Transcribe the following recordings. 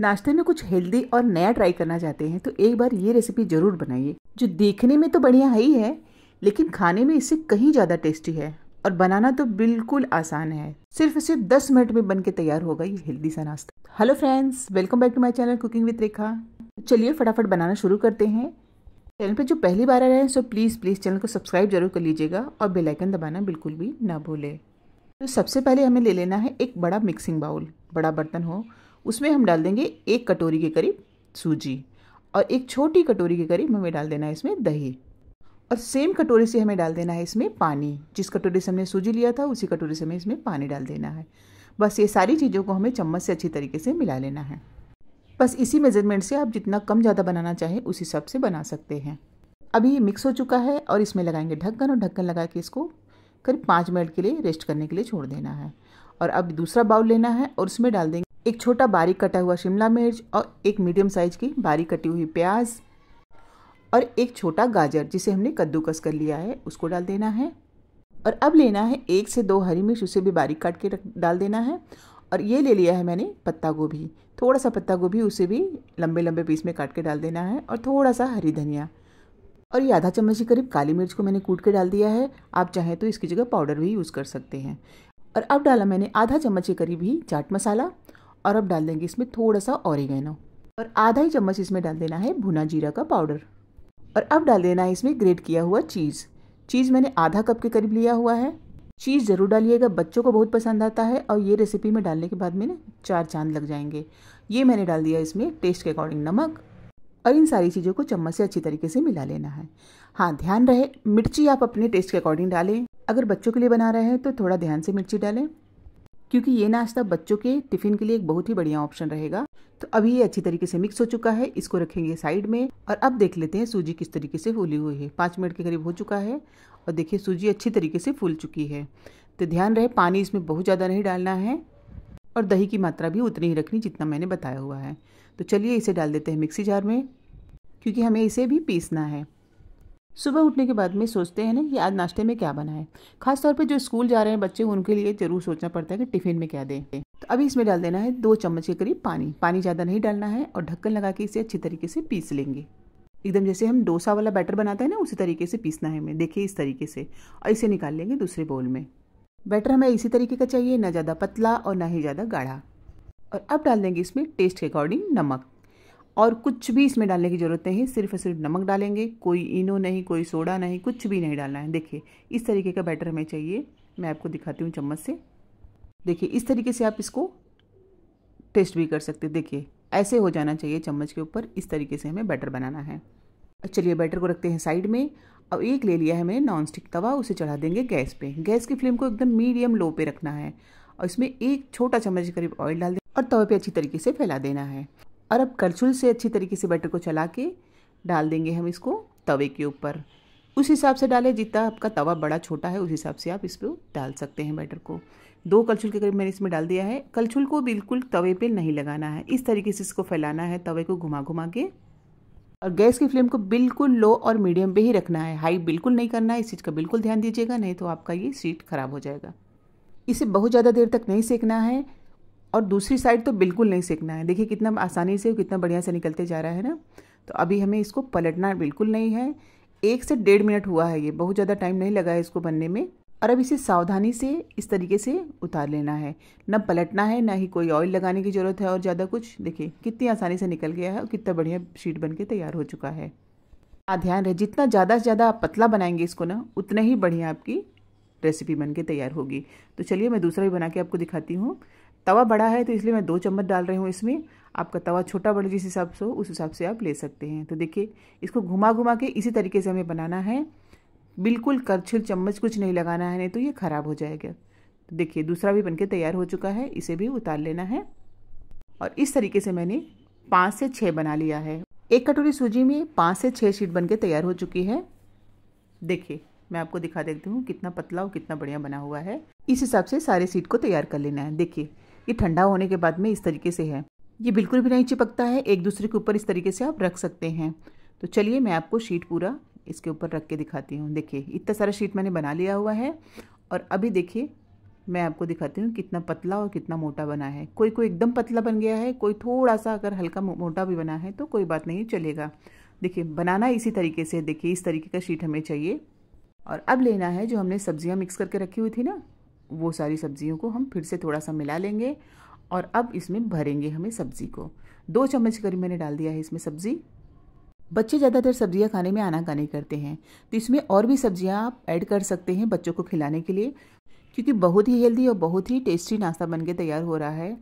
नाश्ते में कुछ हेल्दी और नया ट्राई करना चाहते हैं तो एक बार ये रेसिपी ज़रूर बनाइए जो देखने में तो बढ़िया है ही है लेकिन खाने में इससे कहीं ज़्यादा टेस्टी है और बनाना तो बिल्कुल आसान है सिर्फ सिर्फ दस मिनट में बन के तैयार होगा ये हेल्दी सा नाश्ता hello friends welcome back to my channel cooking with Rekha चलिए फटाफट बनाना शुरू करते हैं चैनल पे जो पहली बार आ रहे हैं सो प्लीज़ प्लीज़ चैनल को सब्सक्राइब जरूर कर लीजिएगा और बेल आइकन दबाना बिल्कुल भी ना भूलें तो सबसे पहले हमें ले लेना है एक बड़ा मिक्सिंग बाउल बड़ा बर्तन हो उसमें हम डाल देंगे एक कटोरी के करीब सूजी और एक छोटी कटोरी के करीब हमें डाल देना है इसमें दही और सेम कटोरी से हमें डाल देना है इसमें पानी जिस कटोरी से हमने सूजी लिया था उसी कटोरी से हमें इसमें पानी डाल देना है बस ये सारी चीज़ों को हमें चम्मच से अच्छी तरीके से मिला लेना है बस इसी मेजरमेंट से आप जितना कम ज़्यादा बनाना चाहें उस हिसाब से बना सकते हैं अभी ये मिक्स हो चुका है और इसमें लगाएंगे ढक्कन और ढक्कन लगा के इसको करीब पाँच मिनट के लिए रेस्ट करने के लिए छोड़ देना है और अब दूसरा बाउल लेना है और उसमें डाल देंगे एक छोटा बारीक कटा हुआ शिमला मिर्च और एक मीडियम साइज की बारीक कटी हुई प्याज और एक छोटा गाजर जिसे हमने कद्दूकस कर लिया है उसको डाल देना है और अब लेना है एक से दो हरी मिर्च उसे भी बारीक काट के रख डाल देना है और ये ले लिया है मैंने पत्ता गोभी थोड़ा सा पत्ता गोभी उसे भी लंबे लंबे पीस में काट के डाल देना है और थोड़ा सा हरी धनिया और ये आधा चम्मच के करीब काली मिर्च को मैंने कूट के डाल दिया है आप चाहें तो इसकी जगह पाउडर भी यूज़ कर सकते हैं और अब डाला मैंने आधा चम्मच के करीब ही चाट मसाला और अब डाल देंगे इसमें थोड़ा सा ऑरिगेनो और आधा ही चम्मच इसमें डाल देना है भुना जीरा का पाउडर और अब डाल देना है इसमें ग्रेट किया हुआ चीज़ चीज़ मैंने आधा कप के करीब लिया हुआ है चीज़ ज़रूर डालिएगा बच्चों को बहुत पसंद आता है और ये रेसिपी में डालने के बाद में ना चार चांद लग जाएंगे ये मैंने डाल दिया इसमें टेस्ट के अकॉर्डिंग नमक और इन सारी चीज़ों को चम्मच से अच्छी तरीके से मिला लेना है हाँ ध्यान रहे मिर्ची आप अपने टेस्ट के अकॉर्डिंग डालें अगर बच्चों के लिए बना रहे हैं तो थोड़ा ध्यान से मिर्ची डालें क्योंकि ये नाश्ता बच्चों के टिफिन के लिए एक बहुत ही बढ़िया ऑप्शन रहेगा तो अभी ये अच्छी तरीके से मिक्स हो चुका है इसको रखेंगे साइड में और अब देख लेते हैं सूजी किस तरीके से फूली हुई है पाँच मिनट के करीब हो चुका है और देखिए सूजी अच्छी तरीके से फूल चुकी है तो ध्यान रहे पानी इसमें बहुत ज़्यादा नहीं डालना है और दही की मात्रा भी उतनी ही रखनी जितना मैंने बताया हुआ है तो चलिए इसे डाल देते हैं मिक्सी जार में क्योंकि हमें इसे भी पीसना है सुबह उठने के बाद में सोचते हैं ना कि आज नाश्ते में क्या बनाएं खासतौर पे जो स्कूल जा रहे हैं बच्चे उनके लिए जरूर सोचना पड़ता है कि टिफिन में क्या दें तो अभी इसमें डाल देना है दो चम्मच के करीब पानी पानी ज़्यादा नहीं डालना है और ढक्कन लगा के इसे अच्छी तरीके से पीस लेंगे एकदम जैसे हम डोसा वाला बैटर बनाते हैं ना उसी तरीके से पीसना है हमें देखिए इस तरीके से और इसे निकाल लेंगे दूसरे बोल में बैटर हमें इसी तरीके का चाहिए ना ज़्यादा पतला और ना ही ज़्यादा गाढ़ा और अब डाल देंगे इसमें टेस्ट के अकॉर्डिंग नमक और कुछ भी इसमें डालने की ज़रूरत नहीं सिर्फ सिर्फ नमक डालेंगे कोई इनो नहीं कोई सोडा नहीं कुछ भी नहीं डालना है देखिए इस तरीके का बैटर हमें चाहिए मैं आपको दिखाती हूँ चम्मच से देखिए इस तरीके से आप इसको टेस्ट भी कर सकते देखिए ऐसे हो जाना चाहिए चम्मच के ऊपर इस तरीके से हमें बैटर बनाना है चलिए बैटर को रखते हैं साइड में अब एक ले लिया है मैंने नॉन स्टिक तवा उसे चढ़ा देंगे गैस पे गैस की फ्लेम को एकदम मीडियम लो पे रखना है और इसमें एक छोटा चम्मच के करीब ऑयल डाल दें और तवे पे अच्छी तरीके से फैला देना है और अब करछुल से अच्छी तरीके से बैटर को चला के डाल देंगे हम इसको तवे के ऊपर उस हिसाब से डालें जितना आपका तवा बड़ा छोटा है उस हिसाब से आप इस पर डाल सकते हैं बैटर को दो कलछुल के करीब मैंने इसमें डाल दिया है कलछुल को बिल्कुल तवे पे नहीं लगाना है इस तरीके से इसको फैलाना है तवे को घुमा घुमा के और गैस की फ्लेम को बिल्कुल लो और मीडियम पे ही रखना है हाई बिल्कुल नहीं करना है इस चीज़ का बिल्कुल ध्यान दीजिएगा नहीं तो आपका ये सीट खराब हो जाएगा इसे बहुत ज़्यादा देर तक नहीं सेकना है और दूसरी साइड तो बिल्कुल नहीं सीखना है देखिए कितना आसानी से कितना बढ़िया से निकलते जा रहा है ना तो अभी हमें इसको पलटना बिल्कुल नहीं है एक से डेढ़ मिनट हुआ है ये बहुत ज़्यादा टाइम नहीं लगा है इसको बनने में और अब इसे सावधानी से इस तरीके से उतार लेना है न पलटना है ना ही कोई ऑयल लगाने की ज़रूरत है और ज़्यादा कुछ देखिए कितनी आसानी से निकल गया है और कितना बढ़िया शीट बन के तैयार हो चुका है ध्यान रहे जितना ज़्यादा से ज़्यादा आप पतला बनाएंगे इसको ना उतना ही बढ़िया आपकी रेसिपी बन के तैयार होगी तो चलिए मैं दूसरा भी बना के आपको दिखाती हूँ तवा बड़ा है तो इसलिए मैं दो चम्मच डाल रही हूँ इसमें आपका तवा छोटा बड़ा जिस हिसाब से हो उस हिसाब से आप ले सकते हैं तो देखिए इसको घुमा घुमा के इसी तरीके से हमें बनाना है बिल्कुल करछुल चम्मच कुछ नहीं लगाना है नहीं तो ये ख़राब हो जाएगा तो देखिए दूसरा भी बनके तैयार हो चुका है इसे भी उतार लेना है और इस तरीके से मैंने पाँच से छः बना लिया है एक कटोरी सूजी में पाँच से छः शीट बन के तैयार हो चुकी है देखिए मैं आपको दिखा देती हूँ कितना पतला और कितना बढ़िया बना हुआ है इस हिसाब से सारे सीट को तैयार कर लेना है देखिए ये ठंडा होने के बाद में इस तरीके से है ये बिल्कुल भी नहीं चिपकता है एक दूसरे के ऊपर इस तरीके से आप रख सकते हैं तो चलिए मैं आपको शीट पूरा इसके ऊपर रख के दिखाती हूँ देखिए इतना सारा शीट मैंने बना लिया हुआ है और अभी देखिए मैं आपको दिखाती हूँ कितना पतला और कितना मोटा बना है कोई कोई एकदम पतला बन गया है कोई थोड़ा सा अगर हल्का मोटा भी बना है तो कोई बात नहीं चलेगा देखिए बनाना इसी तरीके से देखिए इस तरीके का शीट हमें चाहिए और अब लेना है जो हमने सब्जियाँ मिक्स करके रखी हुई थी ना वो सारी सब्जियों को हम फिर से थोड़ा सा मिला लेंगे और अब इसमें भरेंगे हमें सब्ज़ी को दो चम्मच करीब मैंने डाल दिया है इसमें सब्ज़ी बच्चे ज़्यादातर सब्जियां खाने में आनाकानी करते हैं तो इसमें और भी सब्जियां आप ऐड कर सकते हैं बच्चों को खिलाने के लिए क्योंकि बहुत ही हेल्दी और बहुत ही टेस्टी नाश्ता बन के तैयार हो रहा है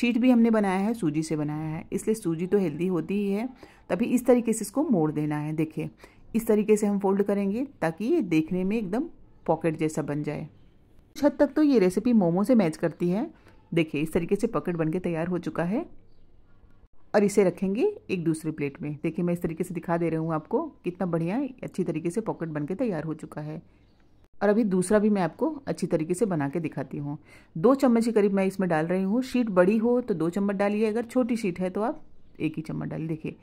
शीट भी हमने बनाया है सूजी से बनाया है इसलिए सूजी तो हेल्दी होती ही है तभी इस तरीके से इसको मोड़ देना है देखिए इस तरीके से हम फोल्ड करेंगे ताकि ये देखने में एकदम पॉकेट जैसा बन जाए कुछ हद तक तो ये रेसिपी मोमो से मैच करती है देखिए इस तरीके से पकड़ बन के तैयार हो चुका है और इसे रखेंगे एक दूसरे प्लेट में देखिए मैं इस तरीके से दिखा दे रही हूँ आपको कितना बढ़िया अच्छी तरीके से पॉकेट बन के तैयार हो चुका है और अभी दूसरा भी मैं आपको अच्छी तरीके से बना के दिखाती हूँ दो चम्मच के करीब मैं इसमें डाल रही हूँ शीट बड़ी हो तो दो चम्मच डालिए अगर छोटी शीट है तो आप एक ही चम्मच डालिए देखिए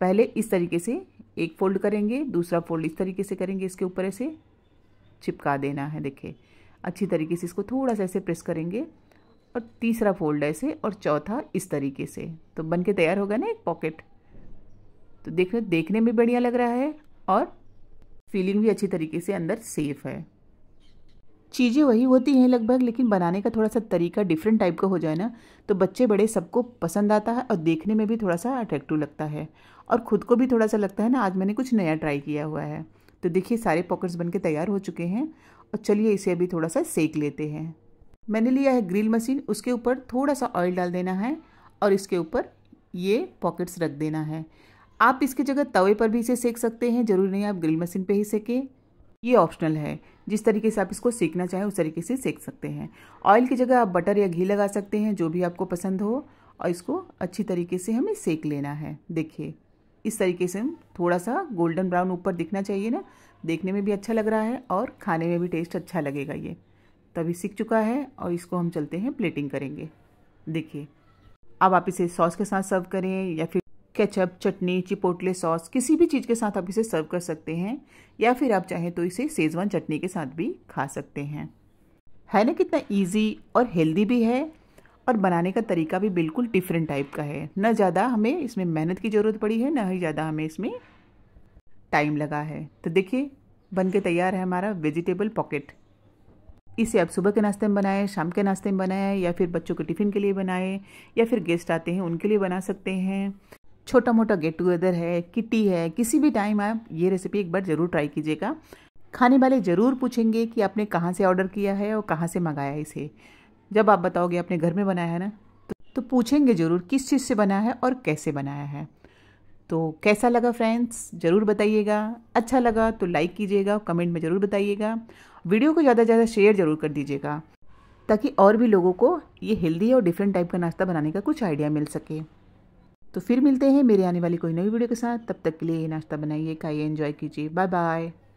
पहले इस तरीके से एक फोल्ड करेंगे दूसरा फोल्ड इस तरीके से करेंगे इसके ऊपर ऐसे चिपका देना है देखिए अच्छी तरीके से इसको थोड़ा सा ऐसे प्रेस करेंगे और तीसरा फोल्ड ऐसे और चौथा इस तरीके से तो बन के तैयार होगा ना एक पॉकेट तो देखने देखने में बढ़िया लग रहा है और फीलिंग भी अच्छी तरीके से अंदर सेफ है चीज़ें वही होती हैं लगभग लेकिन बनाने का थोड़ा सा तरीका डिफरेंट टाइप का हो जाए ना तो बच्चे बड़े सबको पसंद आता है और देखने में भी थोड़ा सा अट्रैक्टिव लगता है और ख़ुद को भी थोड़ा सा लगता है ना आज मैंने कुछ नया ट्राई किया हुआ है तो देखिए सारे पॉकेट्स बन के तैयार हो चुके हैं और चलिए इसे अभी थोड़ा सा सेक लेते हैं मैंने लिया है ग्रिल मशीन उसके ऊपर थोड़ा सा ऑयल डाल देना है और इसके ऊपर ये पॉकेट्स रख देना है आप इसकी जगह तवे पर भी इसे सेक सकते हैं ज़रूरी नहीं आप ग्रिल मशीन पे ही सेकें ये ऑप्शनल है जिस तरीके से आप इसको सेकना चाहें उस तरीके से सेक सकते हैं ऑयल की जगह आप बटर या घी लगा सकते हैं जो भी आपको पसंद हो और इसको अच्छी तरीके से हमें सेक लेना है देखिए इस तरीके से थोड़ा सा गोल्डन ब्राउन ऊपर दिखना चाहिए ना देखने में भी अच्छा लग रहा है और खाने में भी टेस्ट अच्छा लगेगा ये तो अभी सीख चुका है और इसको हम चलते हैं प्लेटिंग करेंगे देखिए अब आप इसे सॉस के साथ सर्व करें या फिर केचप चटनी चिपोटले सॉस किसी भी चीज़ के साथ आप इसे सर्व कर सकते हैं या फिर आप चाहें तो इसे सेजवान चटनी के साथ भी खा सकते हैं है ना कितना इजी और हेल्दी भी है और बनाने का तरीका भी बिल्कुल डिफरेंट टाइप का है ना ज़्यादा हमें इसमें मेहनत की ज़रूरत पड़ी है ना ही ज़्यादा हमें इसमें टाइम लगा है तो देखिए बन के तैयार है हमारा वेजिटेबल पॉकेट इसे आप सुबह के नाश्ते में बनाएं शाम के नाश्ते में बनाएं या फिर बच्चों के टिफ़िन के लिए बनाएं या फिर गेस्ट आते हैं उनके लिए बना सकते हैं छोटा मोटा गेट टुगेदर है किटी है किसी भी टाइम आप ये रेसिपी एक बार ज़रूर ट्राई कीजिएगा खाने वाले ज़रूर पूछेंगे कि आपने कहाँ से ऑर्डर किया है और कहाँ से मंगाया इसे जब आप बताओगे आपने घर में बनाया है ना तो, तो पूछेंगे ज़रूर किस चीज़ से बनाया है और कैसे बनाया है तो कैसा लगा फ्रेंड्स ज़रूर बताइएगा अच्छा लगा तो लाइक कीजिएगा कमेंट में ज़रूर बताइएगा वीडियो को ज़्यादा से ज़्यादा शेयर ज़रूर कर दीजिएगा ताकि और भी लोगों को ये हेल्दी और डिफरेंट टाइप का नाश्ता बनाने का कुछ आइडिया मिल सके तो फिर मिलते हैं मेरे आने वाली कोई नई वीडियो के साथ तब तक के लिए ये नाश्ता बनाइए खाइए एंजॉय कीजिए बाय बाय